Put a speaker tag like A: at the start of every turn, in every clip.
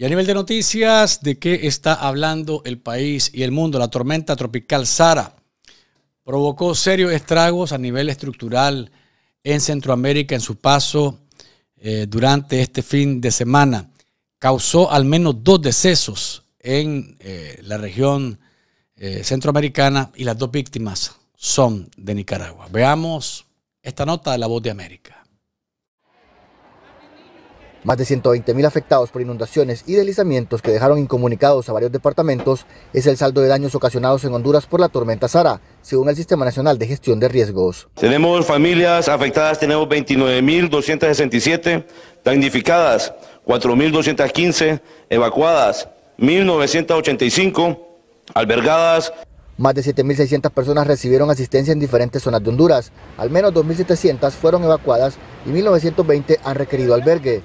A: Y a nivel de noticias, ¿de qué está hablando el país y el mundo? La tormenta tropical Sara provocó serios estragos a nivel estructural en Centroamérica en su paso eh, durante este fin de semana. Causó al menos dos decesos en eh, la región eh, centroamericana y las dos víctimas son de Nicaragua. Veamos esta nota de La Voz de América.
B: Más de 120.000 afectados por inundaciones y deslizamientos que dejaron incomunicados a varios departamentos es el saldo de daños ocasionados en Honduras por la tormenta Sara, según el Sistema Nacional de Gestión de Riesgos.
C: Tenemos familias afectadas, tenemos 29.267 damnificadas, 4.215 evacuadas, 1.985 albergadas,
B: más de 7.600 personas recibieron asistencia en diferentes zonas de Honduras. Al menos 2.700 fueron evacuadas y 1.920 han requerido albergue.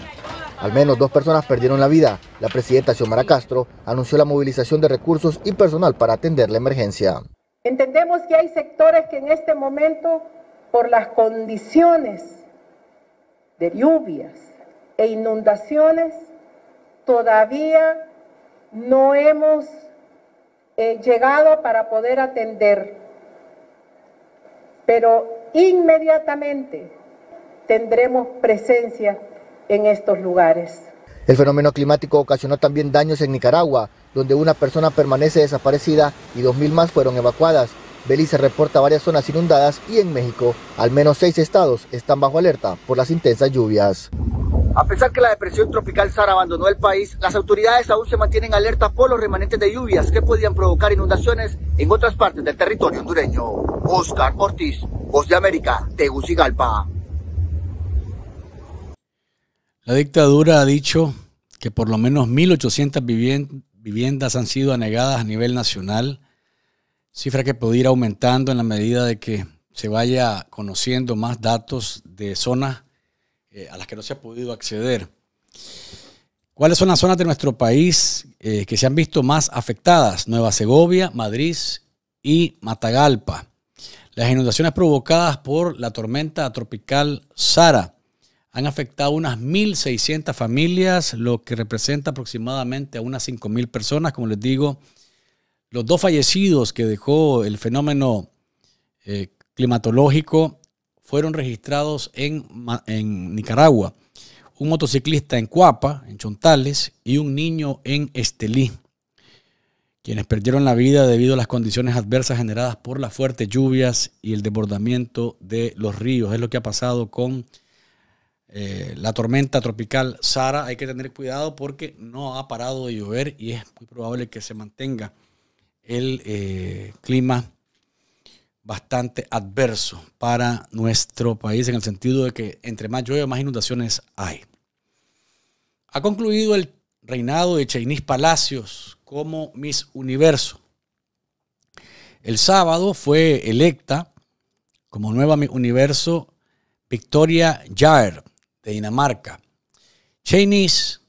B: Al menos dos personas perdieron la vida. La presidenta Xiomara Castro anunció la movilización de recursos y personal para atender la emergencia.
D: Entendemos que hay sectores que en este momento, por las condiciones de lluvias e inundaciones, todavía no hemos He llegado para poder atender. Pero inmediatamente tendremos presencia en estos lugares.
B: El fenómeno climático ocasionó también daños en Nicaragua, donde una persona permanece desaparecida y 2.000 más fueron evacuadas. Belice reporta varias zonas inundadas y en México al menos seis estados están bajo alerta por las intensas lluvias. A pesar que la depresión tropical Sara abandonó el país, las autoridades aún se mantienen alertas por los remanentes de lluvias que podían provocar inundaciones en otras partes del territorio hondureño. Oscar Ortiz, Voz de América, Tegucigalpa.
A: La dictadura ha dicho que por lo menos 1.800 viviendas han sido anegadas a nivel nacional, cifra que puede ir aumentando en la medida de que se vaya conociendo más datos de zonas eh, a las que no se ha podido acceder. ¿Cuáles son las zonas de nuestro país eh, que se han visto más afectadas? Nueva Segovia, Madrid y Matagalpa. Las inundaciones provocadas por la tormenta tropical Sara han afectado a unas 1.600 familias, lo que representa aproximadamente a unas 5.000 personas. Como les digo, los dos fallecidos que dejó el fenómeno eh, climatológico fueron registrados en, en Nicaragua. Un motociclista en Cuapa, en Chontales, y un niño en Estelí, quienes perdieron la vida debido a las condiciones adversas generadas por las fuertes lluvias y el desbordamiento de los ríos. Es lo que ha pasado con eh, la tormenta tropical Sara. Hay que tener cuidado porque no ha parado de llover y es muy probable que se mantenga el eh, clima bastante adverso para nuestro país en el sentido de que entre más llueve, más inundaciones hay. Ha concluido el reinado de Chinese Palacios como Miss Universo. El sábado fue electa como nueva Miss Universo Victoria Jair de Dinamarca. Chinese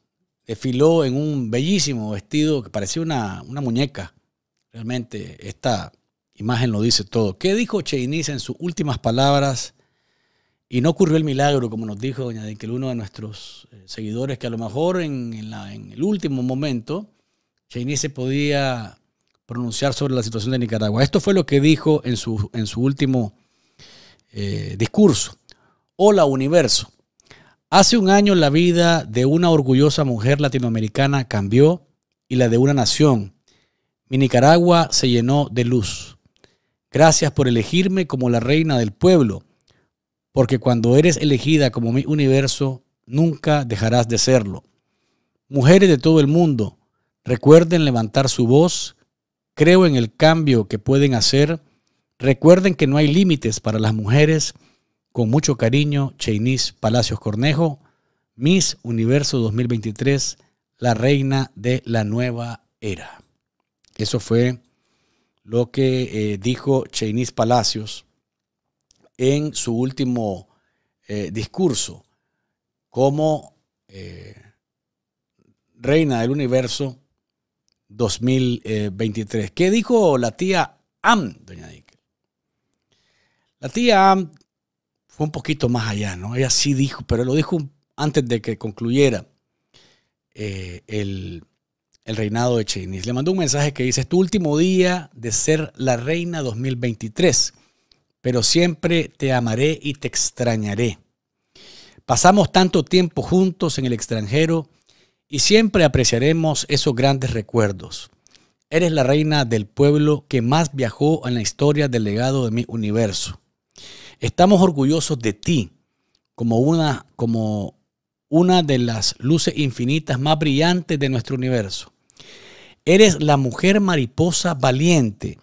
A: desfiló en un bellísimo vestido que parecía una, muñeca, realmente, está Imagen lo dice todo. ¿Qué dijo Cheiniza en sus últimas palabras? Y no ocurrió el milagro, como nos dijo doña Dinkel, uno de nuestros eh, seguidores, que a lo mejor en, el último momento se podía pronunciar sobre la situación de Nicaragua. Esto fue lo que dijo en su, último eh, discurso. Hola universo. Hace un año la vida de una orgullosa mujer latinoamericana cambió y la de una nación. Mi Nicaragua se llenó de luz. Gracias por elegirme como la reina del pueblo, porque cuando eres elegida como mi universo, nunca dejarás de serlo. Mujeres de todo el mundo, recuerden levantar su voz, creo en el cambio que pueden hacer, recuerden que no hay límites para las mujeres. Con mucho cariño, Chinis Palacios Cornejo, Miss Universo 2023, la reina de la nueva era. Eso fue lo que eh, dijo Cheynis Palacios en su último eh, discurso como eh, reina del universo 2023. ¿Qué dijo la tía Am, doña Nickel? La tía Am fue un poquito más allá, ¿no? Ella sí dijo, pero lo dijo antes de que concluyera el, el reinado de Chinis. Le mandó un mensaje que dice, es tu último día de ser la reina 2023, pero siempre te amaré y te extrañaré. Pasamos tanto tiempo juntos en el extranjero y siempre apreciaremos esos grandes recuerdos. Eres la reina del pueblo que más viajó en la historia del legado de mi universo. Estamos orgullosos de ti como una, como una de las luces infinitas más brillantes de nuestro universo. Eres la mujer mariposa valiente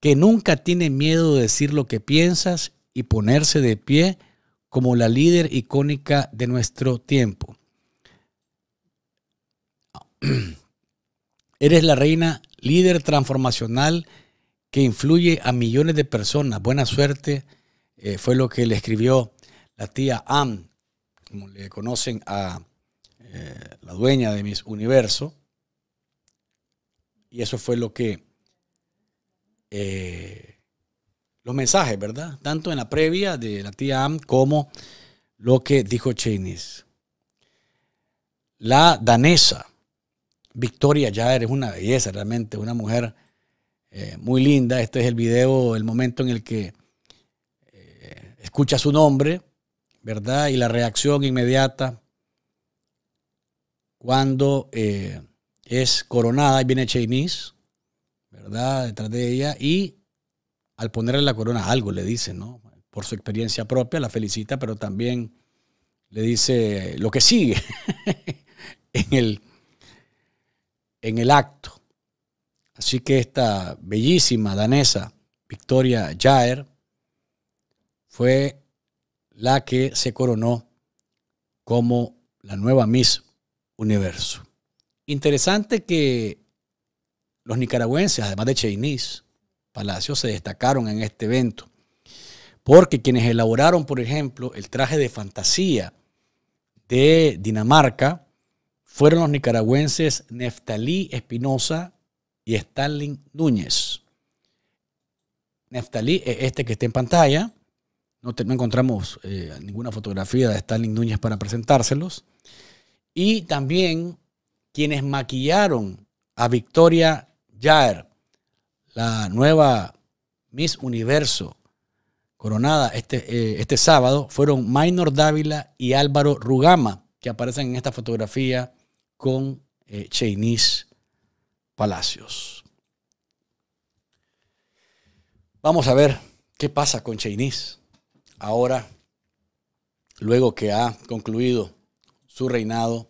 A: que nunca tiene miedo de decir lo que piensas y ponerse de pie como la líder icónica de nuestro tiempo. Eres la reina líder transformacional que influye a millones de personas. Buena suerte eh, fue lo que le escribió la tía Anne, como le conocen a eh, la dueña de mis universos. Y eso fue lo que... Eh, los mensajes, ¿verdad? Tanto en la previa de la tía Am como lo que dijo Cheney's. La danesa, Victoria ya es una belleza realmente, una mujer eh, muy linda. Este es el video, el momento en el que eh, escucha su nombre, ¿verdad? Y la reacción inmediata cuando es coronada y viene Chinese, ¿verdad? Detrás de ella y al ponerle la corona algo le dice, ¿no? Por su experiencia propia la felicita, pero también le dice lo que sigue en, el, en el acto. Así que esta bellísima danesa, Victoria Jaer, fue la que se coronó como la nueva Miss Universo. Interesante que los nicaragüenses, además de Cheinís, Palacio, se destacaron en este evento, porque quienes elaboraron, por ejemplo, el traje de fantasía de Dinamarca fueron los nicaragüenses Neftalí Espinosa y Stalin Núñez. Neftalí es este que está en pantalla. No, encontramos eh, ninguna fotografía de Stalin Núñez para presentárselos. Y también quienes maquillaron a Victoria Jair, la nueva Miss Universo coronada este, eh, este sábado, fueron Maynor Dávila y Álvaro Rugama, que aparecen en esta fotografía con eh, Palacios. Vamos a ver qué pasa con Chainis ahora, luego que ha concluido su reinado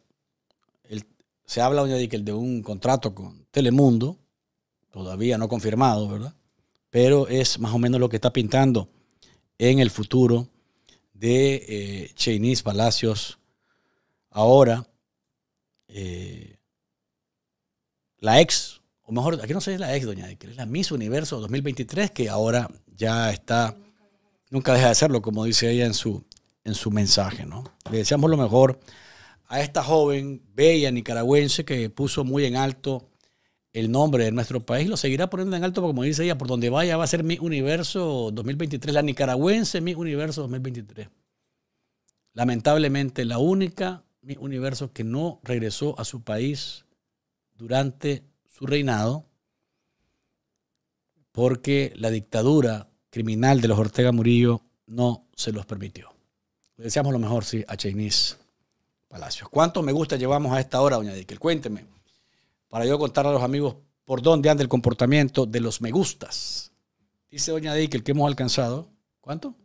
A: se habla doña el de un contrato con Telemundo, todavía no confirmado, ¿verdad? Pero es más o menos lo que está pintando en el futuro de eh, Palacios ahora. Eh, la ex, o mejor, aquí no sé si es la ex, doña Díquel, es la Miss Universo 2023, que ahora ya está, nunca deja de hacerlo, como dice ella en su, en su mensaje, ¿no? Le deseamos lo mejor a esta joven bella nicaragüense que puso muy en alto el nombre de nuestro país, lo seguirá poniendo en alto, porque como dice ella, por donde vaya va a ser mi universo 2023, la nicaragüense mi universo 2023. Lamentablemente, la única mi universo que no regresó a su país durante su reinado, porque la dictadura criminal de los Ortega Murillo no se los permitió. Le deseamos lo mejor, sí, a Chinese. Palacios. ¿Cuánto me gusta llevamos a esta hora, doña Díquel? Cuénteme, para yo contar a los amigos por dónde anda el comportamiento de los me gustas. Dice doña Díquel que hemos alcanzado, ¿cuánto?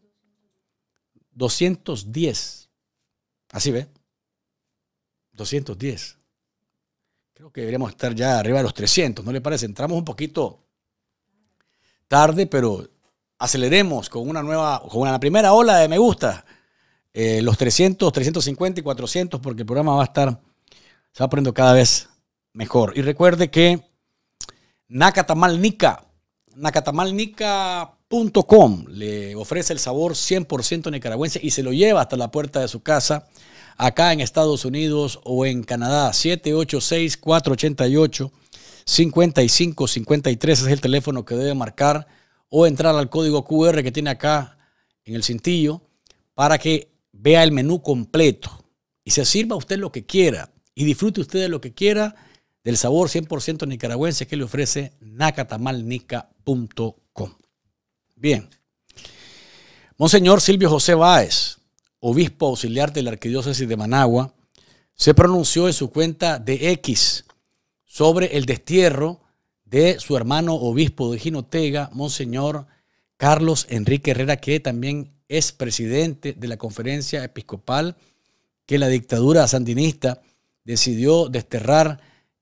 A: 210. Así ve. 210. Creo que deberíamos estar ya arriba de los 300, ¿no le parece? Entramos un poquito tarde, pero aceleremos con una nueva, con una primera ola de me gusta eh, los 300, 350 y 400, porque el programa va a estar, se va poniendo cada vez mejor. Y recuerde que nacatamalnica nacatamalnica.com le ofrece el sabor 100% nicaragüense y se lo lleva hasta la puerta de su casa acá en Estados Unidos o en Canadá. 786-488-5553 es el teléfono que debe marcar o entrar al código QR que tiene acá en el cintillo para que vea el menú completo y se sirva usted lo que quiera y disfrute usted de lo que quiera del sabor 100% nicaragüense que le ofrece nacatamalnica.com. Bien. Monseñor Silvio José Báez, obispo auxiliar de la Arquidiócesis de Managua, se pronunció en su cuenta de X sobre el destierro de su hermano obispo de Ginotega, Monseñor Carlos Enrique Herrera, que también es presidente de la conferencia episcopal que la dictadura sandinista decidió desterrar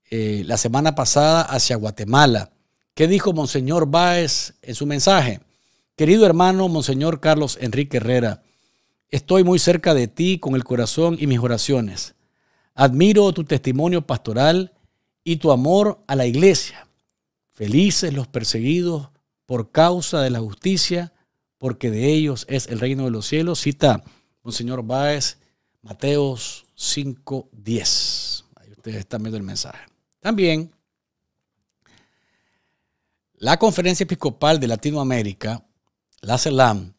A: eh, la semana pasada hacia Guatemala. ¿Qué dijo Monseñor Báez en su mensaje? Querido hermano Monseñor Carlos Enrique Herrera, estoy muy cerca de ti con el corazón y mis oraciones. Admiro tu testimonio pastoral y tu amor a la iglesia. Felices los perseguidos por causa de la justicia porque de ellos es el reino de los cielos. Cita Monseñor Báez, Mateos 5.10. Ahí ustedes están viendo el mensaje. También, la Conferencia Episcopal de Latinoamérica, la CELAM,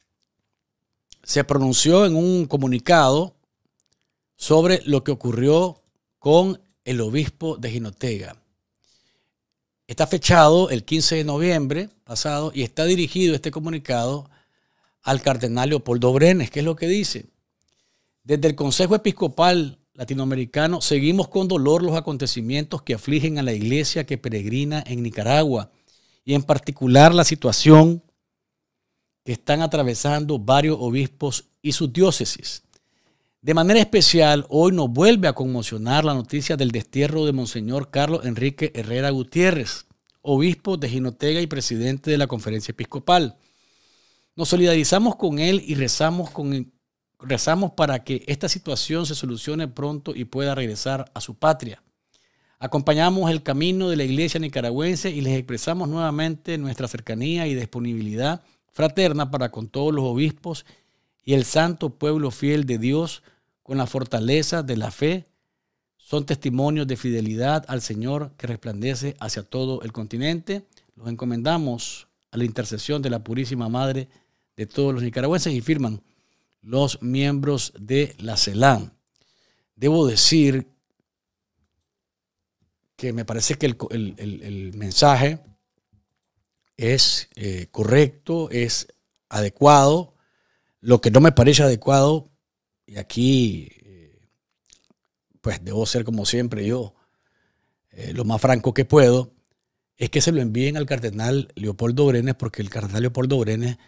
A: se pronunció en un comunicado sobre lo que ocurrió con el obispo de Ginotega. Está fechado el 15 de noviembre pasado y está dirigido este comunicado al cardenal Leopoldo Brenes. ¿Qué es lo que dice? Desde el Consejo Episcopal Latinoamericano seguimos con dolor los acontecimientos que afligen a la iglesia que peregrina en Nicaragua y en particular la situación que están atravesando varios obispos y sus diócesis. De manera especial, hoy nos vuelve a conmocionar la noticia del destierro de Monseñor Carlos Enrique Herrera Gutiérrez, obispo de Ginotega y presidente de la Conferencia Episcopal. Nos solidarizamos con él y rezamos, con, rezamos para que esta situación se solucione pronto y pueda regresar a su patria. Acompañamos el camino de la iglesia nicaragüense y les expresamos nuevamente nuestra cercanía y disponibilidad fraterna para con todos los obispos y el santo pueblo fiel de Dios con la fortaleza de la fe. Son testimonios de fidelidad al Señor que resplandece hacia todo el continente. Los encomendamos a la intercesión de la Purísima Madre de todos los nicaragüenses y firman los miembros de la CELAM. Debo decir que me parece que el, mensaje es eh, correcto, es adecuado. Lo que no me parece adecuado, y aquí eh, pues debo ser como siempre yo, eh, lo más franco que puedo, es que se lo envíen al cardenal Leopoldo Brenes, porque el cardenal Leopoldo Brenes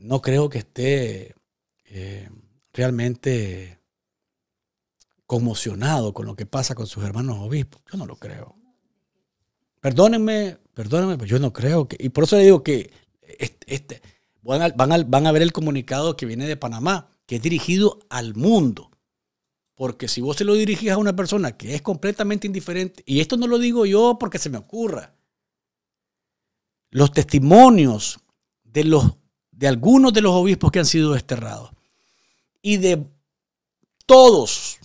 A: no creo que esté eh, realmente conmocionado con lo que pasa con sus hermanos obispos. Yo no lo creo. Perdónenme, perdónenme, pero yo no creo que... Y por eso le digo que este, este van, a, van a ver el comunicado que viene de Panamá, que es dirigido al mundo. Porque si vos se lo dirigís a una persona que es completamente indiferente, y esto no lo digo yo porque se me ocurra, los testimonios de los de algunos de los obispos que han sido desterrados. Y de todos,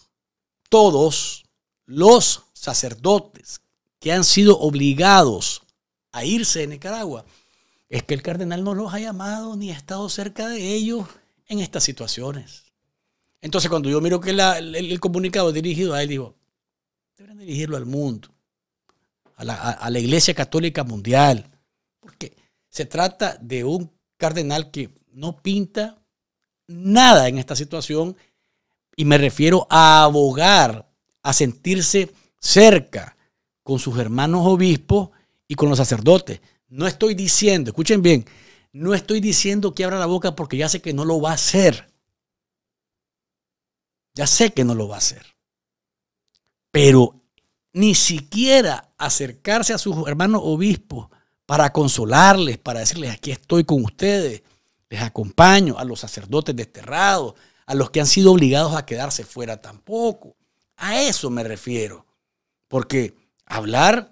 A: todos los sacerdotes que han sido obligados a irse de Nicaragua, es que el cardenal no los ha llamado ni ha estado cerca de ellos en estas situaciones. Entonces, cuando yo miro que el, comunicado dirigido a él, digo, deberían dirigirlo al mundo, a la Iglesia Católica Mundial, porque se trata de un Cardenal que no pinta nada en esta situación y me refiero a abogar, a sentirse cerca con sus hermanos obispos y con los sacerdotes. No estoy diciendo, escuchen bien, no estoy diciendo que abra la boca porque ya sé que no lo va a hacer. Ya sé que no lo va a hacer. Pero ni siquiera acercarse a sus hermanos obispos para consolarles, para decirles, aquí estoy con ustedes, les acompaño, a los sacerdotes desterrados, a los que han sido obligados a quedarse fuera tampoco. A eso me refiero. Porque hablar,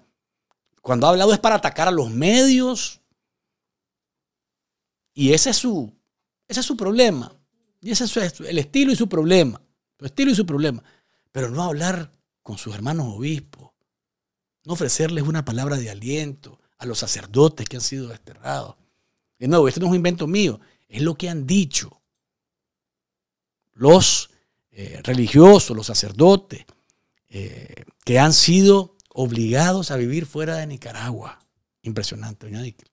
A: cuando ha hablado es para atacar a los medios. Y ese es su, es su problema. Y ese es el estilo y su problema. Su estilo y su problema. Pero no hablar con sus hermanos obispos. No ofrecerles una palabra de aliento a los sacerdotes que han sido desterrados. De nuevo, este no es un invento mío, es lo que han dicho los eh, religiosos, los sacerdotes, eh, que han sido obligados a vivir fuera de Nicaragua. Impresionante, doña Dick.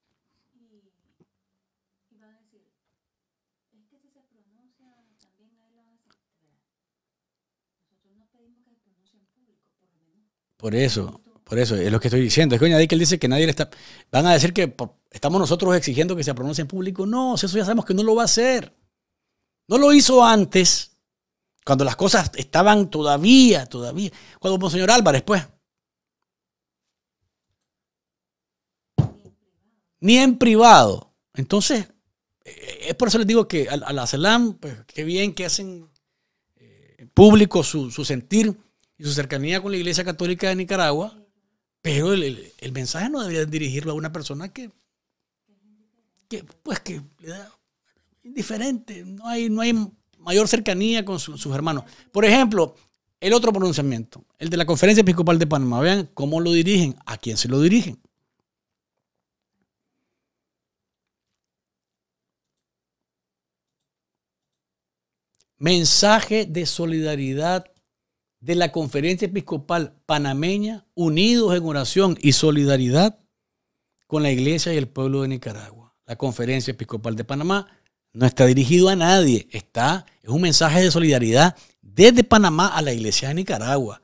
A: Por eso, por eso es lo que estoy diciendo. Es que él dice que nadie le está. Van a decir que estamos nosotros exigiendo que se pronuncie en público. No, eso ya sabemos que no lo va a hacer. No lo hizo antes, cuando las cosas estaban todavía, todavía. Cuando Monseñor Álvarez, pues. Ni en privado. Entonces, eh, es por eso les digo que a, la CELAM, pues qué bien que hacen eh, público su, su sentir y su cercanía con la Iglesia Católica de Nicaragua pero el, mensaje no debería dirigirlo a una persona que, pues que le indiferente, no hay, no hay mayor cercanía con sus hermanos. Por ejemplo, el otro pronunciamiento, el de la Conferencia Episcopal de Panamá. Vean cómo lo dirigen, a quién se lo dirigen. Mensaje de solidaridad de la Conferencia Episcopal Panameña, unidos en oración y solidaridad con la Iglesia y el pueblo de Nicaragua. La Conferencia Episcopal de Panamá no está dirigido a nadie, está es un mensaje de solidaridad desde Panamá a la Iglesia de Nicaragua.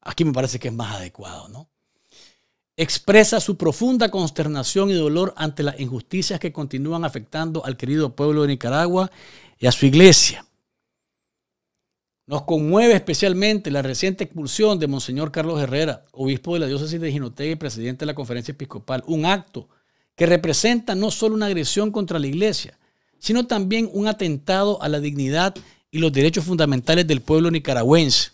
A: Aquí me parece que es más adecuado, ¿no? Expresa su profunda consternación y dolor ante las injusticias que continúan afectando al querido pueblo de Nicaragua y a su iglesia. Nos conmueve especialmente la reciente expulsión de Monseñor Carlos Herrera, obispo de la diócesis de Ginotega y presidente de la conferencia episcopal, un acto que representa no solo una agresión contra la iglesia, sino también un atentado a la dignidad y los derechos fundamentales del pueblo nicaragüense.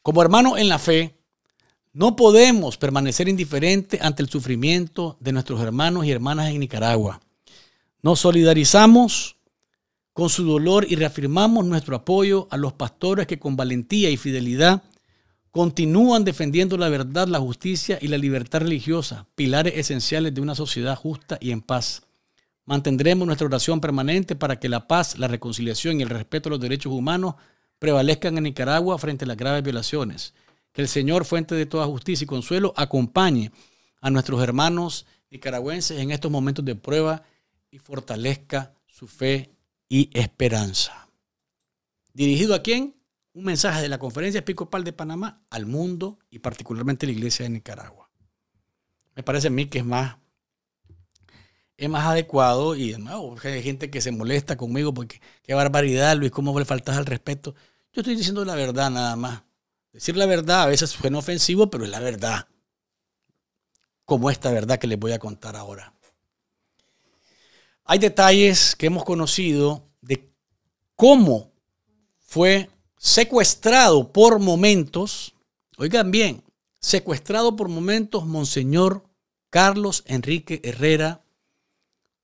A: Como hermanos en la fe, no podemos permanecer indiferentes ante el sufrimiento de nuestros hermanos y hermanas en Nicaragua. Nos solidarizamos con su dolor y reafirmamos nuestro apoyo a los pastores que con valentía y fidelidad continúan defendiendo la verdad, la justicia y la libertad religiosa, pilares esenciales de una sociedad justa y en paz. Mantendremos nuestra oración permanente para que la paz, la reconciliación y el respeto a los derechos humanos prevalezcan en Nicaragua frente a las graves violaciones. Que el Señor, fuente de toda justicia y consuelo, acompañe a nuestros hermanos nicaragüenses en estos momentos de prueba y fortalezca su fe y esperanza. ¿Dirigido a quién? Un mensaje de la Conferencia Episcopal de Panamá al mundo y particularmente a la Iglesia de Nicaragua. Me parece a mí que es más, es más adecuado y de nuevo, hay gente que se molesta conmigo porque qué barbaridad, Luis, cómo le faltas al respeto. Yo estoy diciendo la verdad nada más. Decir la verdad a veces suena ofensivo, pero es la verdad. Como esta verdad que les voy a contar ahora. Hay detalles que hemos conocido de cómo fue secuestrado por momentos, oigan bien, secuestrado por momentos Monseñor Carlos Enrique Herrera,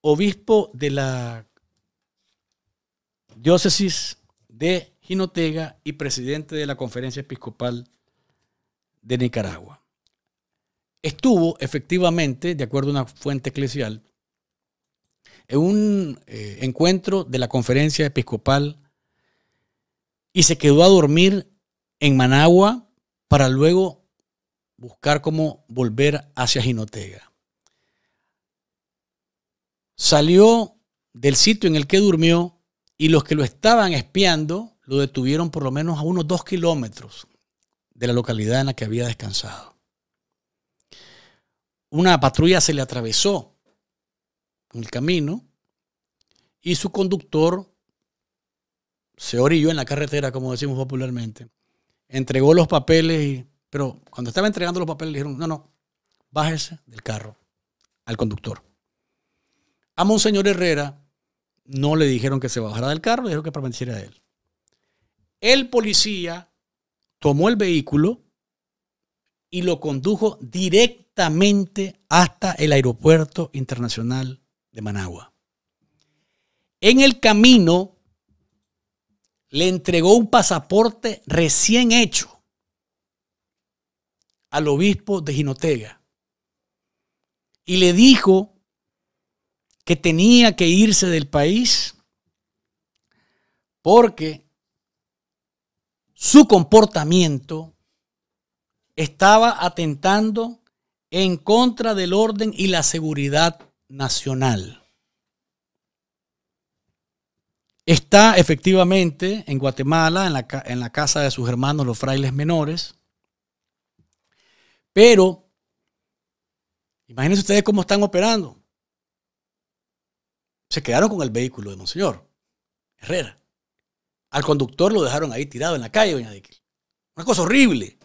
A: obispo de la diócesis de Jinotega y presidente de la Conferencia Episcopal de Nicaragua. Estuvo efectivamente, de acuerdo a una fuente eclesial, en un eh, encuentro de la conferencia episcopal y se quedó a dormir en Managua para luego buscar cómo volver hacia Jinotega. Salió del sitio en el que durmió y los que lo estaban espiando lo detuvieron por lo menos a unos dos kilómetros de la localidad en la que había descansado. Una patrulla se le atravesó en el camino y su conductor se orilló en la carretera, como decimos popularmente. Entregó los papeles, pero cuando estaba entregando los papeles le dijeron, no, no, bájese del carro al conductor. A Monseñor Herrera no le dijeron que se bajara del carro, le dijeron que permaneciera a él. El policía tomó el vehículo y lo condujo directamente hasta el aeropuerto internacional de Managua. En el camino le entregó un pasaporte recién hecho al obispo de Ginotega y le dijo que tenía que irse del país porque su comportamiento estaba atentando en contra del orden y la seguridad nacional. Está efectivamente en Guatemala, en la, casa de sus hermanos los frailes menores, pero imagínense ustedes cómo están operando. Se quedaron con el vehículo de Monseñor Herrera. Al conductor lo dejaron ahí tirado en la calle, doña Una cosa horrible.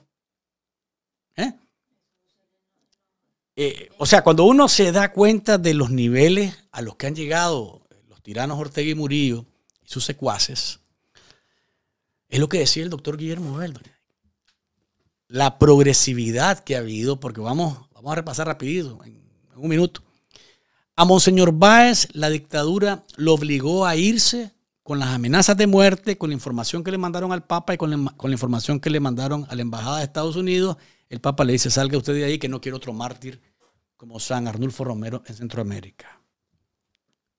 A: Eh, o sea, cuando uno se da cuenta de los niveles a los que han llegado los tiranos Ortega y Murillo y sus secuaces, es lo que decía el doctor Guillermo Beldo. La progresividad que ha habido, porque vamos, vamos a repasar rapidito, en, un minuto. A Monseñor Báez la dictadura lo obligó a irse con las amenazas de muerte, con la información que le mandaron al Papa y con la, con la información que le mandaron a la Embajada de Estados Unidos. El Papa le dice, salga usted de ahí, que no quiero otro mártir como San Arnulfo Romero en Centroamérica.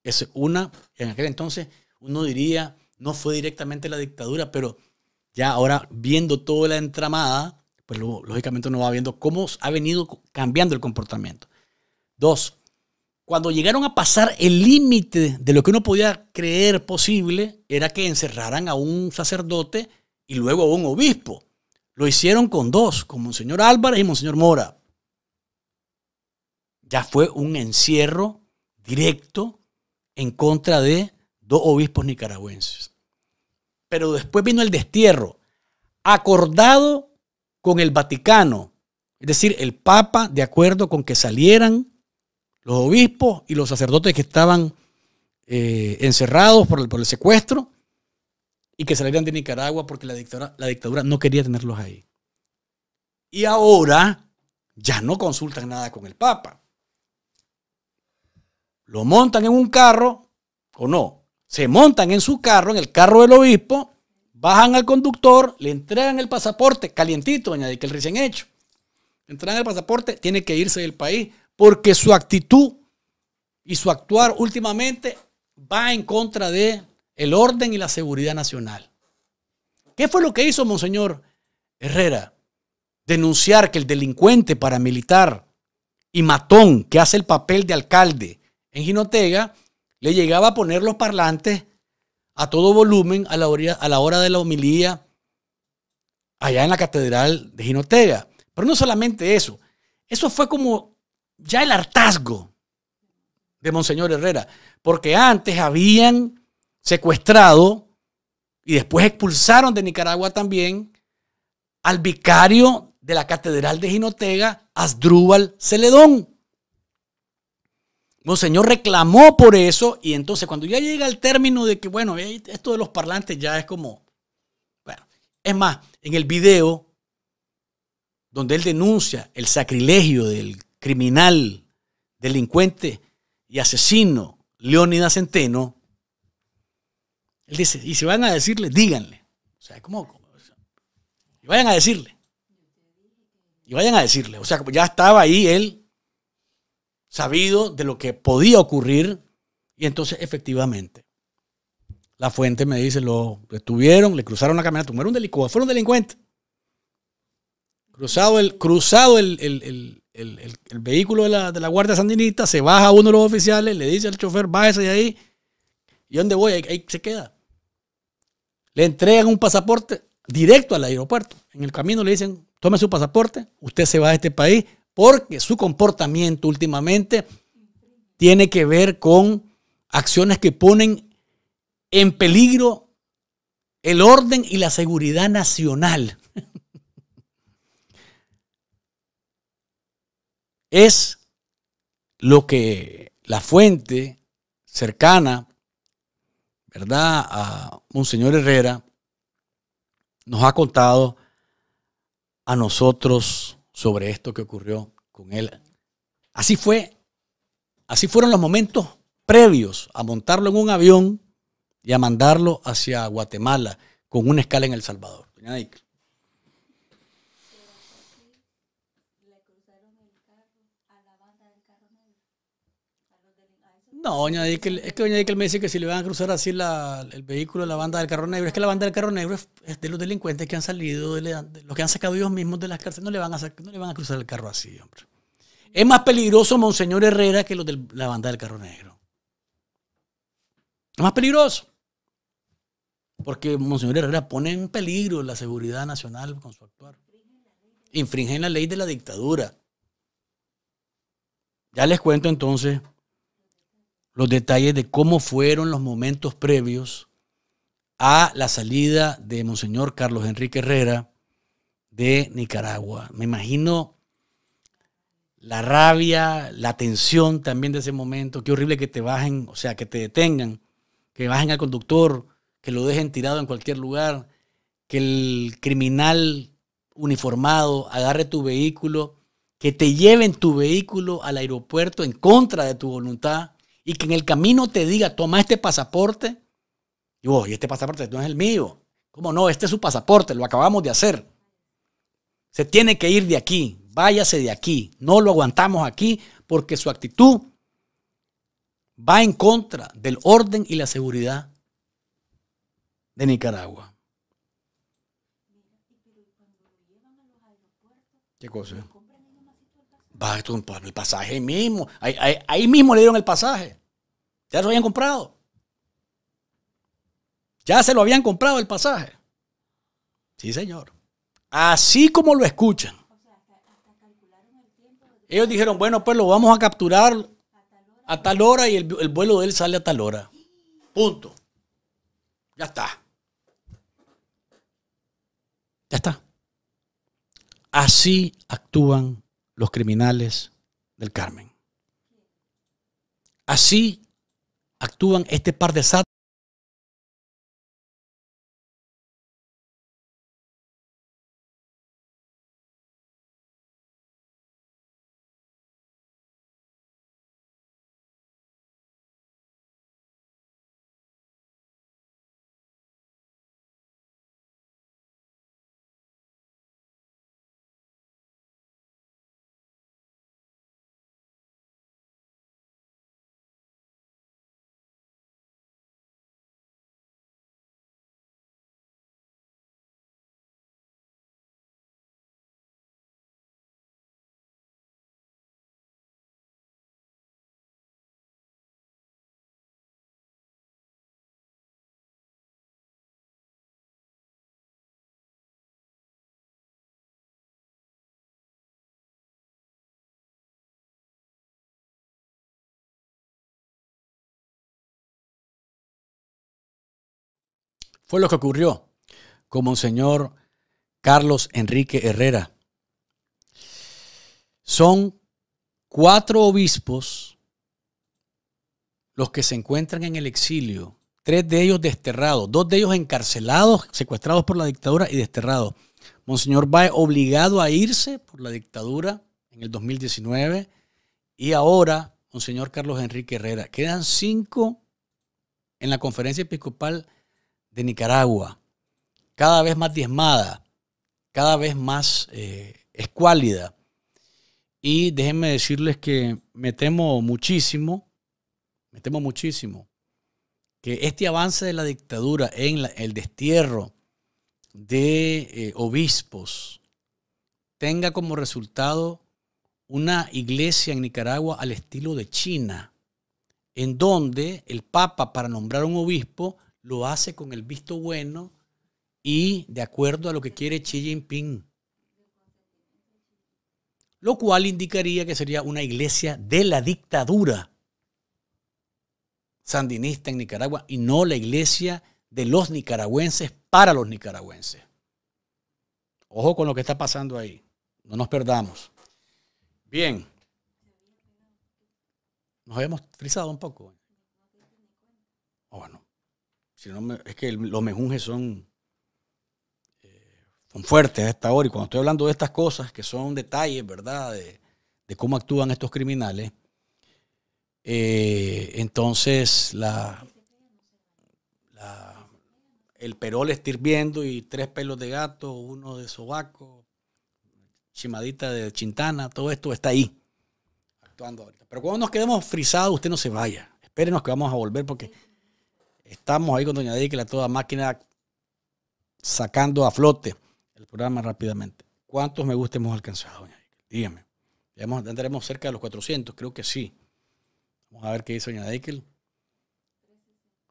A: Es una, en aquel entonces uno diría, no fue directamente la dictadura, pero ya ahora viendo toda la entramada, pues lógicamente uno va viendo cómo ha venido cambiando el comportamiento. Dos, cuando llegaron a pasar el límite de lo que uno podía creer posible, era que encerraran a un sacerdote y luego a un obispo. Lo hicieron con dos, con Monseñor Álvarez y Monseñor Mora ya fue un encierro directo en contra de dos obispos nicaragüenses. Pero después vino el destierro, acordado con el Vaticano, es decir, el Papa, de acuerdo con que salieran los obispos y los sacerdotes que estaban eh, encerrados por el, secuestro y que salieran de Nicaragua porque la la dictadura no quería tenerlos ahí. Y ahora ya no consultan nada con el Papa lo montan en un carro, o no, se montan en su carro, en el carro del obispo, bajan al conductor, le entregan el pasaporte, calientito, añadí que el recién hecho. Le entregan el pasaporte, tiene que irse del país, porque su actitud y su actuar últimamente va en contra de el orden y la seguridad nacional. ¿Qué fue lo que hizo Monseñor Herrera? Denunciar que el delincuente paramilitar y matón que hace el papel de alcalde en Ginotega, le llegaba a poner los parlantes a todo volumen a la hora, a la hora de la homilía allá en la catedral de Ginotega. Pero no solamente eso, eso fue como ya el hartazgo de Monseñor Herrera, porque antes habían secuestrado y después expulsaron de Nicaragua también al vicario de la catedral de Ginotega, Asdrúbal Celedón. Señor reclamó por eso y entonces cuando ya llega el término de que, bueno, eh, esto de los parlantes ya es como, bueno, es más, en el video donde él denuncia el sacrilegio del criminal, delincuente y asesino Leónidas Centeno, él dice, y si van a decirle, díganle. O sea, como, y vayan a decirle. Y vayan a decirle. O sea, ya estaba ahí él sabido de lo que podía ocurrir y entonces efectivamente la fuente me dice, lo detuvieron, le cruzaron la camioneta, tuvieron un delincuente, fueron delincuentes. Cruzado el, cruzado el, vehículo de la, Guardia Sandinista, se baja uno de los oficiales, le dice al chofer, bájese de ahí, ¿y dónde voy? Ahí, ahí se queda. Le entregan un pasaporte directo al aeropuerto. En el camino le dicen, tome su pasaporte, usted se va de este país, porque su comportamiento últimamente tiene que ver con acciones que ponen en peligro el orden y la seguridad nacional. es lo que la fuente cercana, ¿verdad? A Monseñor Herrera nos ha contado a nosotros sobre esto que ocurrió con él. Así fue, así fueron los momentos previos a montarlo en un avión y a mandarlo hacia Guatemala con una escala en El Salvador. No, es que doña Dickel me dice que si le van a cruzar así el vehículo de la banda del carro negro, es que la banda del carro negro es, de los delincuentes que han salido, los que han sacado ellos mismos de las cárceles, no le van a, le van a cruzar el carro así, hombre. Es más peligroso Monseñor Herrera que los de la banda del carro negro. Es más peligroso. Porque Monseñor Herrera pone en peligro la seguridad nacional con su actuar. Infringen la ley de la dictadura. Ya les cuento entonces los detalles de cómo fueron los momentos previos a la salida de Monseñor Carlos Enrique Herrera de Nicaragua. Me imagino la rabia, la tensión también de ese momento. Qué horrible que te bajen, o sea, que te detengan, que bajen al conductor, que lo dejen tirado en cualquier lugar, que el criminal uniformado agarre tu vehículo, que te lleven tu vehículo al aeropuerto en contra de tu voluntad y que en el camino te diga, toma este pasaporte, y vos, oh, este pasaporte no es el mío. ¿Cómo no? Este es su pasaporte, lo acabamos de hacer. Se tiene que ir de aquí, váyase de aquí, no lo aguantamos aquí porque su actitud va en contra del orden y la seguridad de Nicaragua. ¿Qué cosa? Pues, el pasaje mismo. Ahí, ahí, ahí, mismo le dieron el pasaje. Ya lo habían comprado. Ya se lo habían comprado el pasaje. Sí, señor. Así como lo escuchan. Ellos dijeron, bueno, pues lo vamos a capturar a tal hora y el vuelo de él sale a tal hora. Punto. Ya está. Ya está. Así actúan los criminales del Carmen. Así actúan este par de Fue lo que ocurrió con Monseñor Carlos Enrique Herrera. Son cuatro obispos los que se encuentran en el exilio, tres de ellos desterrados, dos de ellos encarcelados, secuestrados por la dictadura y desterrados. Monseñor va obligado a irse por la dictadura en el 2019 y ahora Monseñor Carlos Enrique Herrera. Quedan cinco en la conferencia episcopal de Nicaragua, cada vez más diezmada, cada vez más eh, escuálida. Y déjenme decirles que me temo muchísimo, me temo muchísimo, que este avance de la dictadura en el destierro de eh, obispos tenga como resultado una iglesia en Nicaragua al estilo de China, en donde el Papa para nombrar un obispo lo hace con el visto bueno y de acuerdo a lo que quiere Xi Jinping. Lo cual indicaría que sería una iglesia de la dictadura sandinista en Nicaragua y no la iglesia de los nicaragüenses para los nicaragüenses. Ojo con lo que está pasando ahí. No nos perdamos. Bien. Nos habíamos frisado un poco. bueno. Oh, es que los mejunjes eh, son, fuertes a esta hora. Y cuando estoy hablando de estas cosas, que son detalles, ¿verdad?, de, cómo actúan estos criminales, eh, entonces la, el perol hirviendo y tres pelos de gato, uno de sobaco, chimadita de chintana, todo esto está ahí, actuando ahorita. Pero cuando nos quedemos frisados, usted no se vaya. Espérenos que vamos a volver porque Estamos ahí con Doña a toda máquina, sacando a flote el programa rápidamente. ¿Cuántos me gusta hemos alcanzado, Doña Deikel? Dígame. Ya tendremos cerca de los 400, creo que sí. Vamos a ver qué dice Doña Deikel.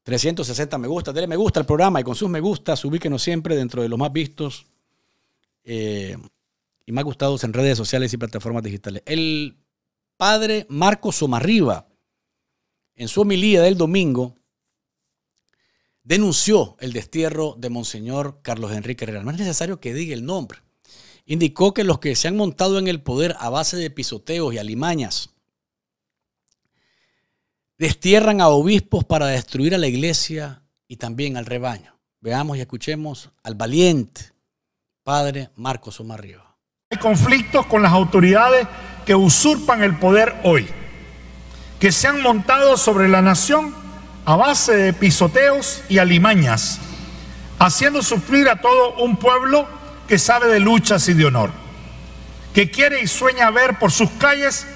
A: 360 me gusta, dele me gusta al programa y con sus me gustas, ubíquenos siempre dentro de los más vistos eh, y más gustados en redes sociales y plataformas digitales. El padre Marco Somarriba, en su homilía del domingo, denunció el destierro de Monseñor Carlos Enrique Herrera. No es necesario que diga el nombre. Indicó que los que se han montado en el poder a base de pisoteos y alimañas destierran a obispos para destruir a la iglesia y también al rebaño. Veamos y escuchemos al valiente padre Marcos Omarriba. Hay
E: conflictos con las autoridades que usurpan el poder hoy, que se han montado sobre la nación a base de pisoteos y alimañas, haciendo sufrir a todo un pueblo que sabe de luchas y de honor, que quiere y sueña ver por sus calles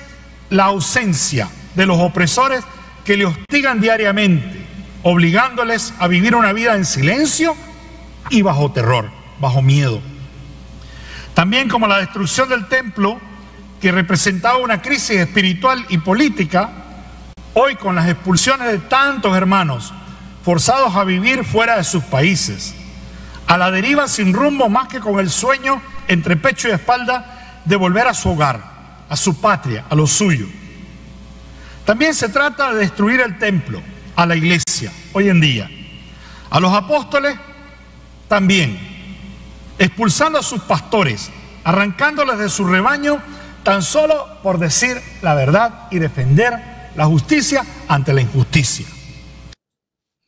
E: la ausencia de los opresores que le hostigan diariamente, obligándoles a vivir una vida en silencio y bajo terror, bajo miedo. También como la destrucción del templo, que representaba una crisis espiritual y política, Hoy con las expulsiones de tantos hermanos forzados a vivir fuera de sus países, a la deriva sin rumbo más que con el sueño entre pecho y espalda de volver a su hogar, a su patria, a lo suyo. También se trata de destruir el templo, a la iglesia, hoy en día. A los apóstoles también, expulsando a sus pastores, arrancándoles de su rebaño, tan solo por decir la verdad y defender la justicia ante la injusticia.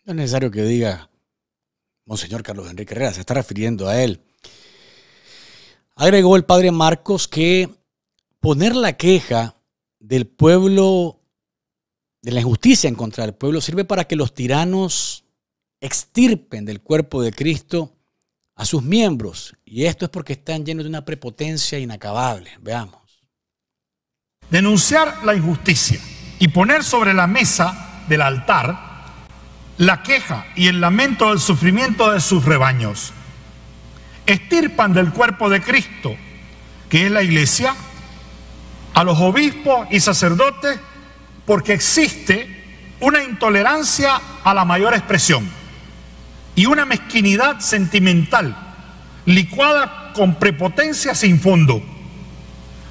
A: No es necesario que diga, Monseñor Carlos Enrique Herrera, se está refiriendo a él. Agregó el padre Marcos que poner la queja del pueblo, de la injusticia en contra del pueblo, sirve para que los tiranos extirpen del cuerpo de Cristo a sus miembros. Y esto es porque están llenos de una prepotencia
E: inacabable. Veamos. Denunciar la injusticia y poner sobre la mesa del altar la queja y el lamento del sufrimiento de sus rebaños. Estirpan del cuerpo de Cristo, que es la iglesia, a los obispos y sacerdotes porque existe una intolerancia a la mayor expresión y una mezquinidad sentimental licuada con prepotencia sin fondo,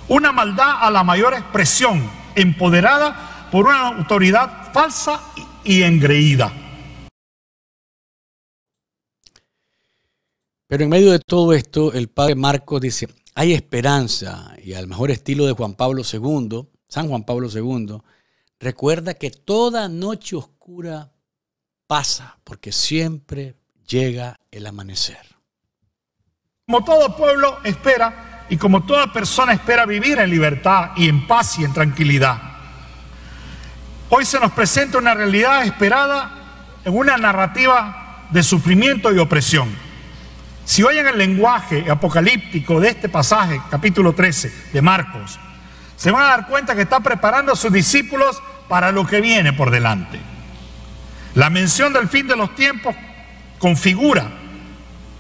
E: una maldad a la mayor expresión empoderada por una autoridad falsa y engreída.
A: Pero en medio de todo esto, el padre Marcos dice, hay esperanza, y al mejor estilo de Juan Pablo II, San Juan Pablo II, recuerda que toda noche oscura pasa, porque siempre llega
E: el amanecer. Como todo pueblo espera y como toda persona espera vivir en libertad y en paz y en tranquilidad. Hoy se nos presenta una realidad esperada en una narrativa de sufrimiento y opresión. Si oyen el lenguaje apocalíptico de este pasaje, capítulo 13 de Marcos, se van a dar cuenta que está preparando a sus discípulos para lo que viene por delante. La mención del fin de los tiempos configura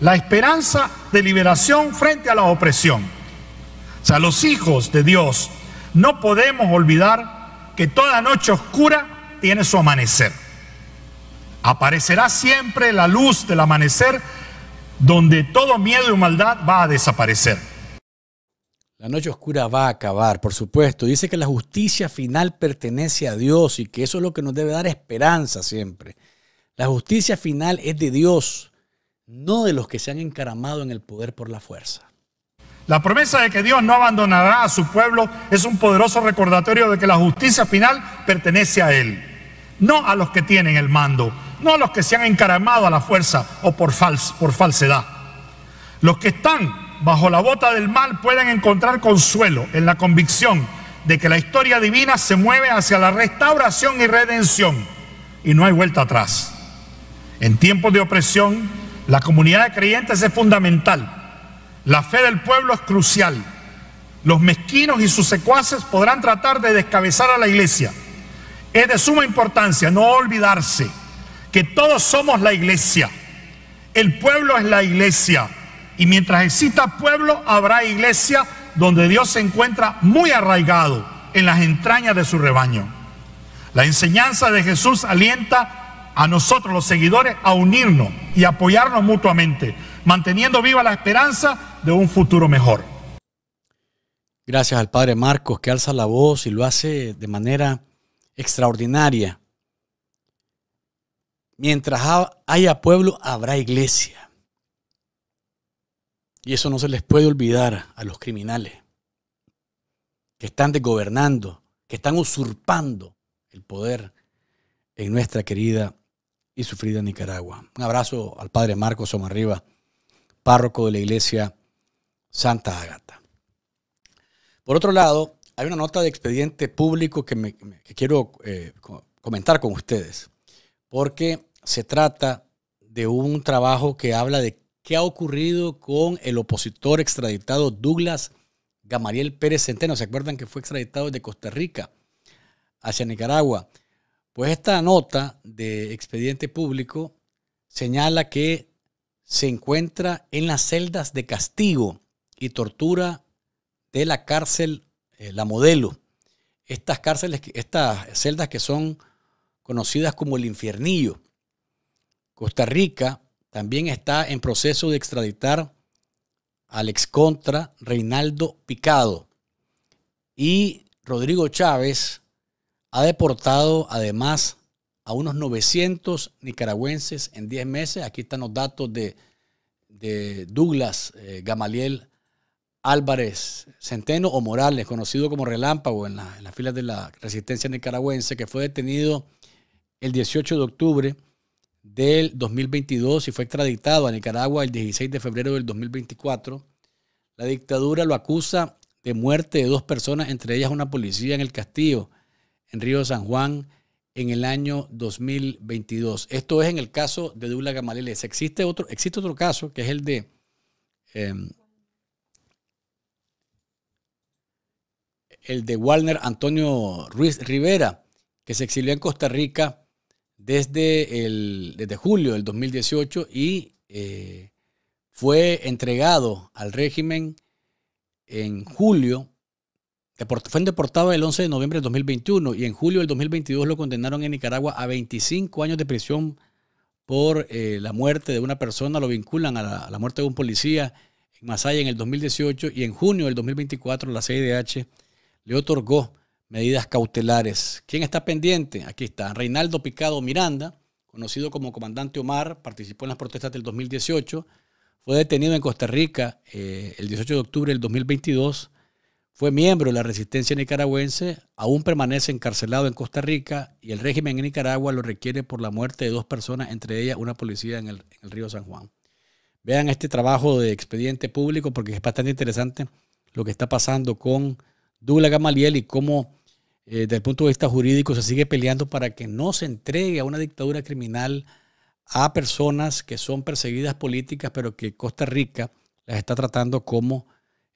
E: la esperanza de liberación frente a la opresión. O sea, los hijos de Dios no podemos olvidar que toda noche oscura tiene su amanecer. Aparecerá siempre la luz del amanecer donde todo miedo y maldad va a desaparecer.
A: La noche oscura va a acabar, por supuesto. Dice que la justicia final pertenece a Dios y que eso es lo que nos debe dar esperanza siempre. La justicia final es de Dios, no de los que se han encaramado en el poder por la fuerza.
E: La promesa de que Dios no abandonará a su pueblo es un poderoso recordatorio de que la justicia final pertenece a Él, no a los que tienen el mando, no a los que se han encaramado a la fuerza o por, falsedad. Los que están bajo la bota del mal pueden encontrar consuelo en la convicción de que la historia divina se mueve hacia la restauración y redención y no hay vuelta atrás. En tiempos de opresión, la comunidad de creyentes es fundamental la fe del pueblo es crucial. Los mezquinos y sus secuaces podrán tratar de descabezar a la iglesia. Es de suma importancia no olvidarse que todos somos la iglesia. El pueblo es la iglesia. Y mientras exista pueblo, habrá iglesia donde Dios se encuentra muy arraigado en las entrañas de su rebaño. La enseñanza de Jesús alienta a nosotros los seguidores a unirnos y apoyarnos mutuamente manteniendo viva la esperanza de un futuro mejor.
A: Gracias al Padre Marcos que alza la voz y lo hace de manera extraordinaria. Mientras haya pueblo, habrá iglesia. Y eso no se les puede olvidar a los criminales que están desgobernando, que están usurpando el poder en nuestra querida y sufrida Nicaragua. Un abrazo al Padre Marcos Arriba párroco de la iglesia Santa Agata. Por otro lado, hay una nota de expediente público que, quiero eh, comentar con ustedes, porque se trata de un trabajo que habla de qué ha ocurrido con el opositor extraditado Douglas Gamariel Pérez Centeno. ¿Se acuerdan que fue extraditado de Costa Rica hacia Nicaragua? Pues esta nota de expediente público señala que se encuentra en las celdas de castigo y tortura de la cárcel eh, La Modelo. Estas cárceles, estas celdas que son conocidas como el infiernillo. Costa Rica también está en proceso de extraditar al contra Reinaldo Picado. Y Rodrigo Chávez ha deportado además a unos 900 nicaragüenses en 10 meses. Aquí están los datos de, Douglas eh, Gamaliel Álvarez Centeno o Morales, conocido como Relámpago en, en las filas de la resistencia nicaragüense, que fue detenido el 18 de octubre del 2022 y fue extraditado a Nicaragua el 16 de febrero del 2024. La dictadura lo acusa de muerte de dos personas, entre ellas una policía en el Castillo, en Río San Juan, en el año 2022. Esto es en el caso de Dula Gamaleles. Existe otro, existe otro caso que es el de... Em, el de Walner Antonio Ruiz Rivera, que se exilió en Costa Rica desde, el, desde julio del 2018 y eh, fue entregado al régimen en julio fue deportado el 11 de noviembre del 2021 y en julio del 2022 lo condenaron en Nicaragua a 25 años de prisión por eh, la muerte de una persona. Lo vinculan a la, muerte de un policía en Masaya en el 2018 y en junio del 2024 la CIDH le otorgó medidas cautelares. ¿Quién está pendiente? Aquí está Reinaldo Picado Miranda, conocido como Comandante Omar, participó en las protestas del 2018, fue detenido en Costa Rica eh, el 18 de octubre del 2022 fue miembro de la resistencia nicaragüense, aún permanece encarcelado en Costa Rica y el régimen en Nicaragua lo requiere por la muerte de dos personas, entre ellas una policía en el, río San Juan. Vean este trabajo de expediente público porque es bastante interesante lo que está pasando con Douglas Gamaliel y cómo eh, desde el punto de vista jurídico se sigue peleando para que no se entregue a una dictadura criminal a personas que son perseguidas políticas, pero que Costa Rica las está tratando como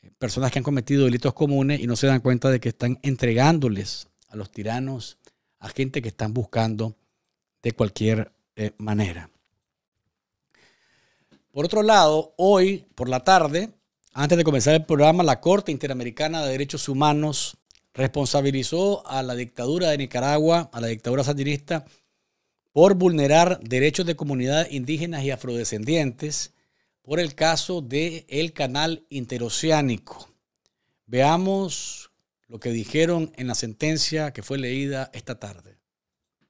A: eh, personas que han cometido delitos comunes y no se dan cuenta de que están entregándoles a los tiranos, a gente que están buscando de cualquier eh, manera. Por otro lado, hoy por la tarde, antes de comenzar el programa, la Corte Interamericana de Derechos Humanos responsabilizó a la dictadura de Nicaragua, a la dictadura sandinista, por vulnerar derechos de comunidades indígenas y afrodescendientes por el caso del el canal interoceánico. Veamos lo que dijeron en la sentencia que fue leída esta tarde.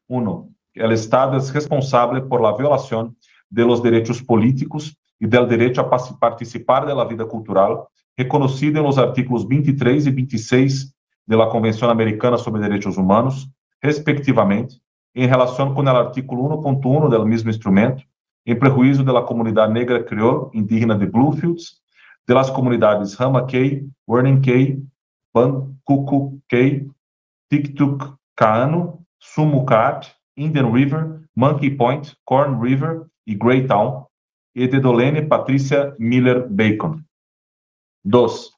C: Uno, el Estado es responsable por la violación de los derechos políticos y del derecho a participar de la vida cultural, reconocido en los artículos 23 y 26 de la Convención Americana sobre Derechos Humanos, respectivamente, en relación con el artículo 1.1 del mismo instrumento, em prejuízo da comunidade negra criou indígena de Bluefields, das comunidades Hamakei, Wernenkei, Bankukukei, Tiktuk Kaano, Sumukat, Indian River, Monkey Point, Corn River e Greytown, e de Dolene Patrícia Miller Bacon. 2.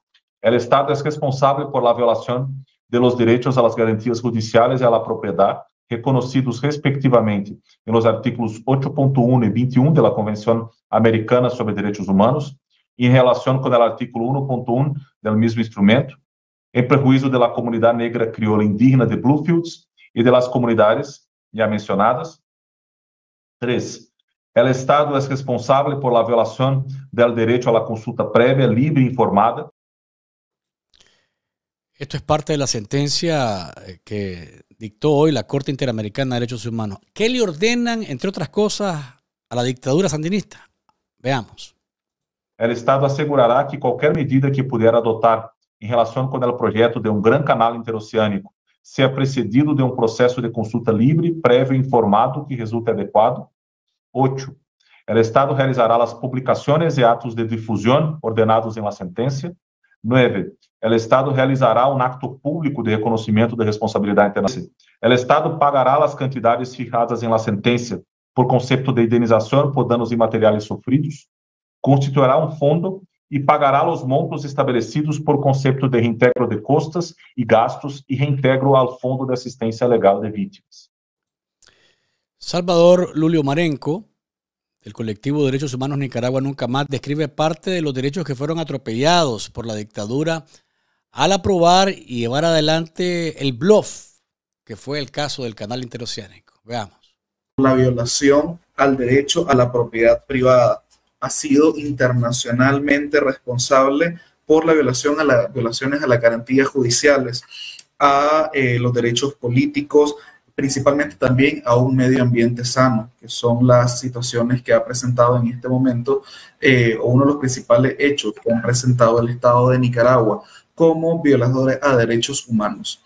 C: El Estado é responsável por la violação de los direitos a las garantías judiciales e a la propiedad reconhecidos respectivamente pelos artigos 8.1 e 21 da Convenção Americana sobre Direitos Humanos, em relação com o artigo 1.1 do mesmo instrumento, em prejuízo da comunidade negra crioula indígena de Bluefields e das comunidades já mencionadas. 3. O Estado é responsável por la violação do direito à consulta prévia, livre e informada,
A: Esto es parte de la sentencia eh, que dictó hoy la Corte Interamericana de Derechos Humanos. ¿Qué le ordenan, entre otras cosas, a la dictadura sandinista?
C: Veamos. El Estado asegurará que cualquier medida que pudiera adoptar en relación con el proyecto de un gran canal interoceánico sea precedido de un proceso de consulta libre, previo e informado que resulte adecuado. 8. El Estado realizará las publicaciones y actos de difusión ordenados en la sentencia. 9. Ela Estado realizará um acto público de reconhecimento da responsabilidade internacional. Ela Estado pagará as quantidades fijadas em la sentença por conceito de indenização por danos imateriais sofridos, constituirá um fundo e pagará os montos estabelecidos por conceito de reintegro de custas e gastos e reintegro ao Fundo de Assistência Legal de Vítimas.
A: Salvador Lulio Marenco, del colectivo Derechos Humanos Nicaragua Nunca Más, describe parte de los derechos que fueron atropellados por la dictadura al aprobar y llevar adelante el bluff, que fue el caso del canal interoceánico. Veamos.
D: La violación al derecho a la propiedad privada ha sido internacionalmente responsable por la violación a las violaciones a las garantías judiciales, a eh, los derechos políticos, principalmente también a un medio ambiente sano, que son las situaciones que ha presentado en este momento, eh, uno de los principales hechos que ha presentado el Estado de Nicaragua como violadores a derechos humanos.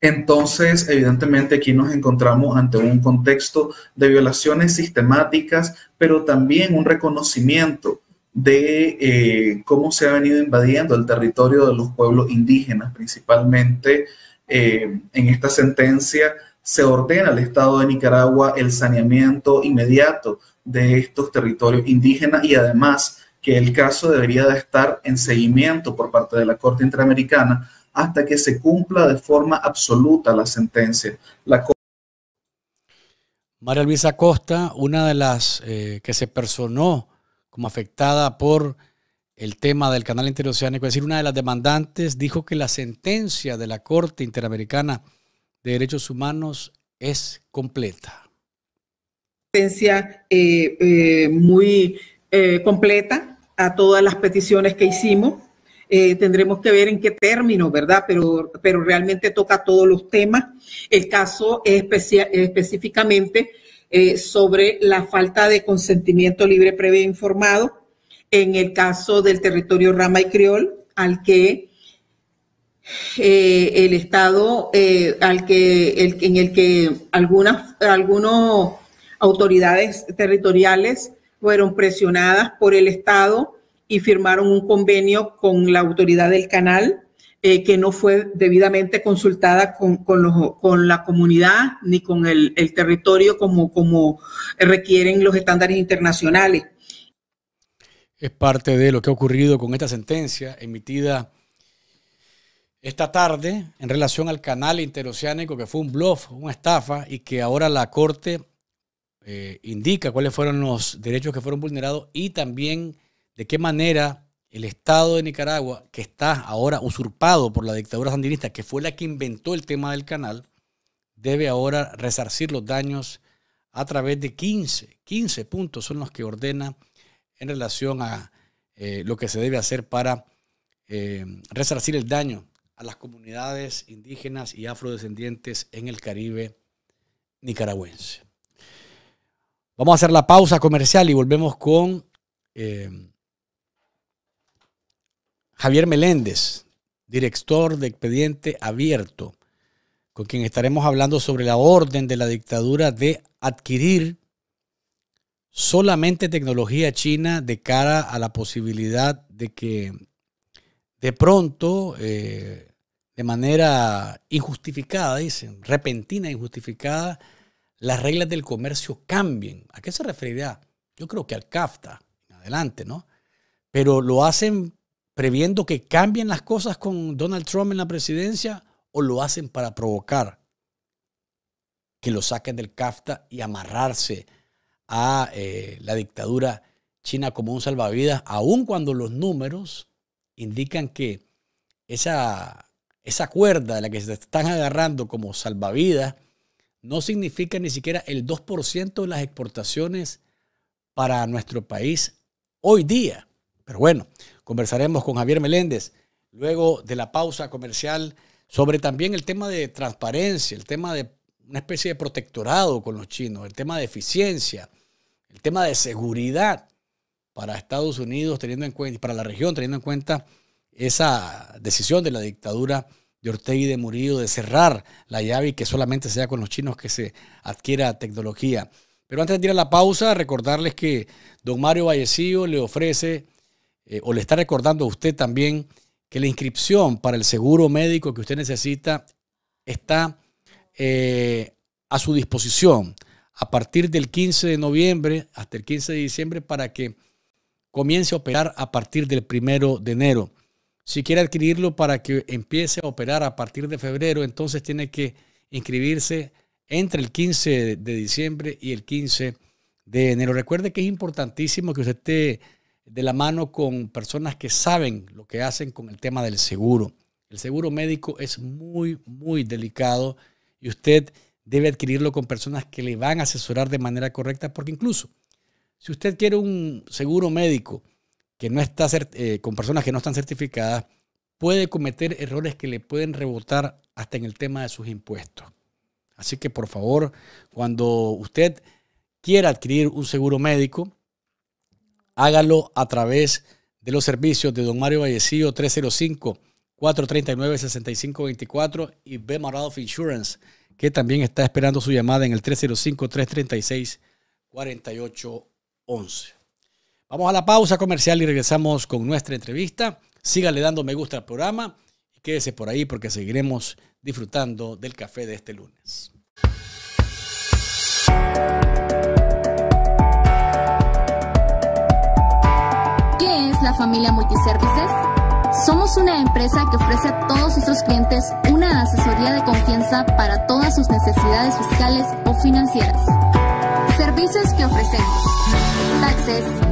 D: Entonces, evidentemente aquí nos encontramos ante un contexto de violaciones sistemáticas, pero también un reconocimiento de eh, cómo se ha venido invadiendo el territorio de los pueblos indígenas, principalmente eh, en esta sentencia se ordena al Estado de Nicaragua el saneamiento inmediato de estos territorios indígenas y además que el caso debería de estar en seguimiento por parte de la Corte Interamericana hasta que se cumpla de forma absoluta la sentencia.
A: María Luisa Costa, una de las eh, que se personó como afectada por el tema del canal interoceánico, es decir, una de las demandantes dijo que la sentencia de la Corte Interamericana de Derechos Humanos es completa.
D: Sentencia eh, eh, muy completa, todas las peticiones que hicimos. Eh, tendremos que ver en qué términos ¿verdad? Pero, pero realmente toca todos los temas. El caso es específicamente eh, sobre la falta de consentimiento libre, previo e informado en el caso del territorio Rama y Criol, al que eh, el Estado, al que, el, en el que algunas, autoridades territoriales fueron presionadas por el Estado y firmaron un convenio con la autoridad del canal eh, que no fue debidamente consultada con, con, los, con la comunidad ni con el, el, territorio como, como requieren los estándares internacionales.
A: Es parte de lo que ha ocurrido con esta sentencia emitida esta tarde en relación al canal interoceánico que fue un bluff, una estafa y que ahora la Corte eh, indica cuáles fueron los derechos que fueron vulnerados y también de qué manera el Estado de Nicaragua, que está ahora usurpado por la dictadura sandinista, que fue la que inventó el tema del canal, debe ahora resarcir los daños a través de 15, 15 puntos son los que ordena en relación a eh, lo que se debe hacer para eh, resarcir el daño a las comunidades indígenas y afrodescendientes en el Caribe nicaragüense. Vamos a hacer la pausa comercial y volvemos con eh, Javier Meléndez, director de Expediente Abierto, con quien estaremos hablando sobre la orden de la dictadura de adquirir solamente tecnología china de cara a la posibilidad de que de pronto, eh, de manera injustificada, dicen, repentina, e injustificada, las reglas del comercio cambien. ¿A qué se referirá? Yo creo que al CAFTA, adelante, ¿no? Pero lo hacen previendo que cambien las cosas con Donald Trump en la presidencia o lo hacen para provocar que lo saquen del CAFTA y amarrarse a eh, la dictadura china como un salvavidas, aun cuando los números indican que esa, esa cuerda de la que se están agarrando como salvavidas no significa ni siquiera el 2% de las exportaciones para nuestro país hoy día. Pero bueno, conversaremos con Javier Meléndez luego de la pausa comercial sobre también el tema de transparencia, el tema de una especie de protectorado con los chinos, el tema de eficiencia, el tema de seguridad para Estados Unidos, teniendo en cuenta, para la región, teniendo en cuenta esa decisión de la dictadura de Ortega y de Murillo de cerrar la llave y que solamente sea con los chinos que se adquiera tecnología. Pero antes de ir la pausa, recordarles que don Mario Vallecillo le ofrece, eh, o le está recordando a usted también, que la inscripción para el seguro médico que usted necesita está eh, a su disposición a partir del 15 de noviembre hasta el 15 de diciembre para que comience a operar a partir del primero de enero. Si quiere adquirirlo para que empiece a operar a partir de febrero, entonces tiene que inscribirse entre el 15 de diciembre y el 15 de enero. Recuerde que es importantísimo que usted esté de la mano con personas que saben lo que hacen con el tema del seguro. El seguro médico es muy, muy delicado y usted debe adquirirlo con personas que le van a asesorar de manera correcta, porque incluso si usted quiere un seguro médico que no está eh, con personas que no están certificadas puede cometer errores que le pueden rebotar hasta en el tema de sus impuestos. Así que por favor, cuando usted quiera adquirir un seguro médico, hágalo a través de los servicios de Don Mario Vallecillo 305-439-6524 y B. Insurance, que también está esperando su llamada en el 305-336-4811. Vamos a la pausa comercial y regresamos con nuestra entrevista. Sígale dando me gusta al programa y quédese por ahí porque seguiremos disfrutando del café de este lunes.
D: ¿Qué es la familia Multiservices? Somos una empresa que ofrece a todos nuestros clientes una asesoría de confianza para todas sus necesidades fiscales o financieras. Servicios que ofrecemos. Taxes